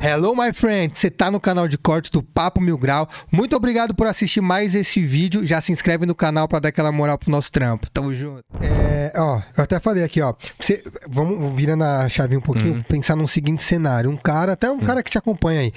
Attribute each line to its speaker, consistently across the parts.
Speaker 1: Hello, my friend! Você tá no canal de cortes do Papo Mil Grau. Muito obrigado por assistir mais esse vídeo. Já se inscreve no canal para dar aquela moral pro nosso trampo. Tamo junto. É, ó, eu até falei aqui, ó. vamos virando a chave um pouquinho, uhum. pensar num seguinte cenário. Um cara, até um uhum. cara que te acompanha aí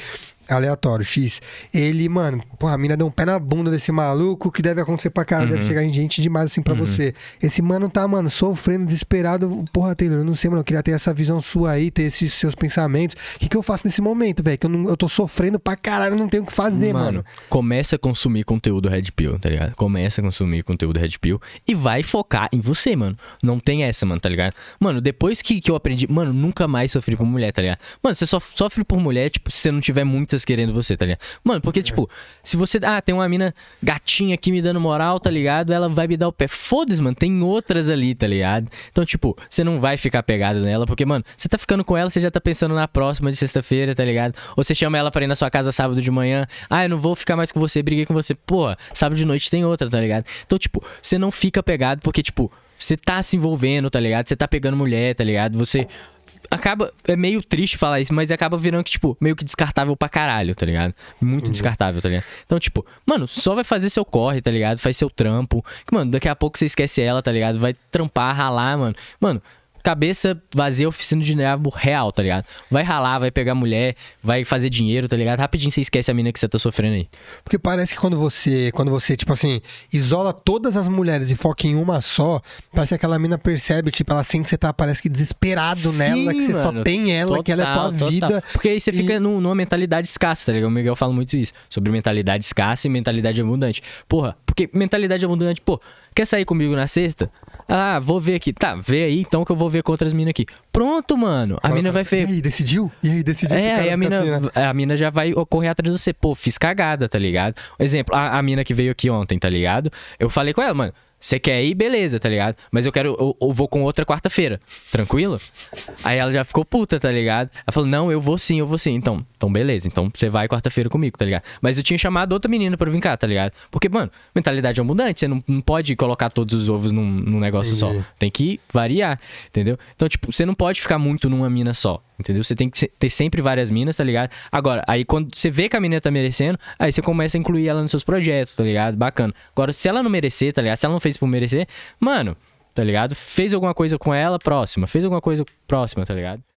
Speaker 1: aleatório, X. Ele, mano, porra, a mina deu um pé na bunda desse maluco que deve acontecer pra caralho, uhum. deve chegar em gente demais assim pra uhum. você. Esse mano tá, mano, sofrendo, desesperado. Porra, Taylor, eu não sei, mano, eu queria ter essa visão sua aí, ter esses seus pensamentos. O que, que eu faço nesse momento, velho? Que eu, não, eu tô sofrendo pra caralho, não tenho o que fazer, mano. mano.
Speaker 2: Começa a consumir conteúdo Red Pill, tá ligado? Começa a consumir conteúdo Red Pill e vai focar em você, mano. Não tem essa, mano, tá ligado? Mano, depois que, que eu aprendi, mano, nunca mais sofri por mulher, tá ligado? Mano, você só sofre por mulher, tipo, se você não tiver muitas querendo você, tá ligado? Mano, porque, tipo, se você. Ah, tem uma mina gatinha aqui me dando moral, tá ligado? Ela vai me dar o pé. Foda-se, mano. Tem outras ali, tá ligado? Então, tipo, você não vai ficar pegado nela, porque, mano, você tá ficando com ela, você já tá pensando na próxima de sexta-feira, tá ligado? Ou você chama ela pra ir na sua casa sábado de manhã. Ah, eu não vou ficar mais com você, briguei com você. Porra, sábado de noite tem outra, tá ligado? Então, tipo, você não fica pegado porque, tipo, você tá se envolvendo, tá ligado? Você tá pegando mulher, tá ligado? Você acaba. É meio triste falar isso, mas acaba virando que, tipo, meio que descartável pra caralho, tá ligado? Muito uhum. descartável, tá ligado? Então, tipo, mano, só vai fazer seu corre, tá ligado? Faz seu trampo. Que, mano, daqui a pouco você esquece ela, tá ligado? Vai trampar, ralar, mano. Mano, cabeça vazia oficina de diabo real, tá ligado? Vai ralar, vai pegar mulher, vai fazer dinheiro, tá ligado? Rapidinho você esquece a mina que você tá sofrendo aí. Porque
Speaker 1: parece que quando você, quando você, tipo assim, isola todas as mulheres e foca em uma só, parece que aquela mina percebe, tipo, ela sente que você tá, parece que desesperado Sim, nela, que você mano, só tem ela, total, que ela é tua total. vida. Porque
Speaker 2: aí você e... fica numa mentalidade escassa, tá ligado? O Miguel fala muito isso, sobre mentalidade escassa e mentalidade abundante. Porra, porque mentalidade abundante, pô, quer sair comigo na sexta? Ah, vou ver aqui. Tá, vê aí então que eu vou ver ver com outras minas aqui. Pronto, mano. A mina
Speaker 1: vai ver. E aí, decidiu? E aí, decidiu? É, aí a tá mina, assim,
Speaker 2: né? a mina já vai correr atrás de você. Pô, fiz cagada, tá ligado? Exemplo, a, a mina que veio aqui ontem, tá ligado? Eu falei com ela, mano. Você quer ir, beleza, tá ligado? Mas eu quero, eu, eu vou com outra quarta-feira, tranquilo? Aí ela já ficou puta, tá ligado? Ela falou, não, eu vou sim, eu vou sim. Então, então beleza, então você vai quarta-feira comigo, tá ligado? Mas eu tinha chamado outra menina pra vir cá, tá ligado? Porque, mano, mentalidade é abundante, você não, não pode colocar todos os ovos num, num negócio Entendi. só. Tem que variar, entendeu? Então, tipo, você não pode ficar muito numa mina só. Entendeu? Você tem que ter sempre várias minas, tá ligado? Agora, aí quando você vê que a menina tá merecendo, aí você começa a incluir ela nos seus projetos, tá ligado? Bacana. Agora, se ela não merecer, tá ligado? Se ela não fez por merecer, mano, tá ligado? Fez alguma coisa com ela, próxima. Fez alguma coisa próxima, tá ligado?